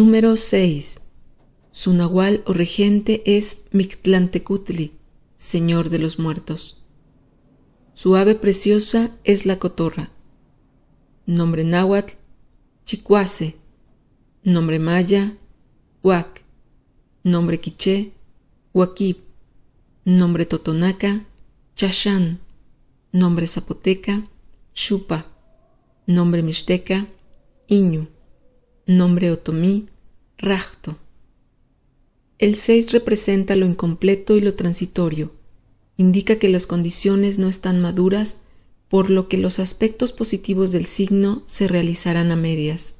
Número 6. Su nahual o regente es Mictlantecutli, señor de los muertos. Su ave preciosa es la cotorra. Nombre náhuatl, Chicuase. Nombre maya, Huac. Nombre quiché, Huaquib. Nombre totonaca, Chachán. Nombre zapoteca, Chupa. Nombre mixteca, Iñu nombre otomí, Rajto. El 6 representa lo incompleto y lo transitorio. Indica que las condiciones no están maduras, por lo que los aspectos positivos del signo se realizarán a medias.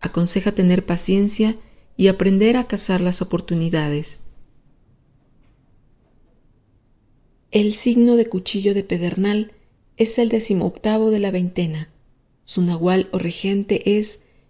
Aconseja tener paciencia y aprender a cazar las oportunidades. El signo de cuchillo de pedernal es el decimoctavo de la veintena. Su nahual o regente es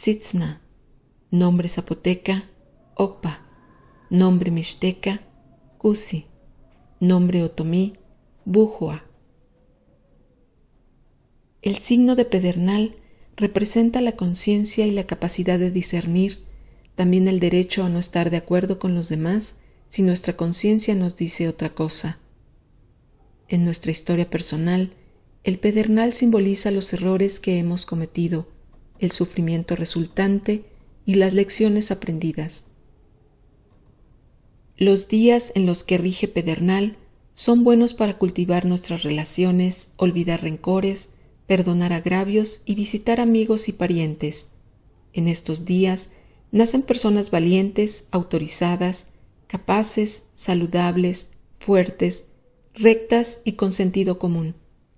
Sitzna, nombre zapoteca, Opa, nombre mixteca, Kusi, nombre otomí, Bujua. El signo de pedernal representa la conciencia y la capacidad de discernir, también el derecho a no estar de acuerdo con los demás si nuestra conciencia nos dice otra cosa. En nuestra historia personal, el pedernal simboliza los errores que hemos cometido, el sufrimiento resultante y las lecciones aprendidas. Los días en los que rige Pedernal son buenos para cultivar nuestras relaciones, olvidar rencores, perdonar agravios y visitar amigos y parientes. En estos días nacen personas valientes, autorizadas, capaces, saludables, fuertes, rectas y con sentido común,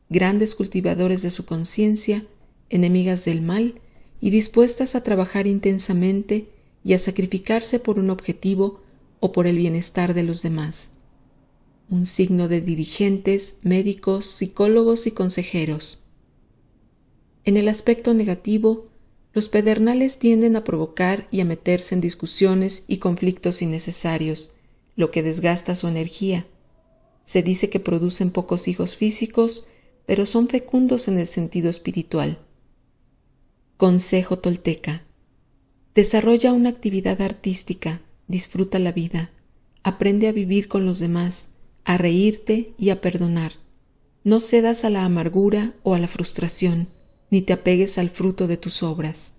grandes cultivadores de su conciencia, enemigas del mal y dispuestas a trabajar intensamente y a sacrificarse por un objetivo o por el bienestar de los demás. Un signo de dirigentes, médicos, psicólogos y consejeros. En el aspecto negativo, los pedernales tienden a provocar y a meterse en discusiones y conflictos innecesarios, lo que desgasta su energía. Se dice que producen pocos hijos físicos, pero son fecundos en el sentido espiritual. Consejo Tolteca. Desarrolla una actividad artística, disfruta la vida, aprende a vivir con los demás, a reírte y a perdonar. No cedas a la amargura o a la frustración, ni te apegues al fruto de tus obras.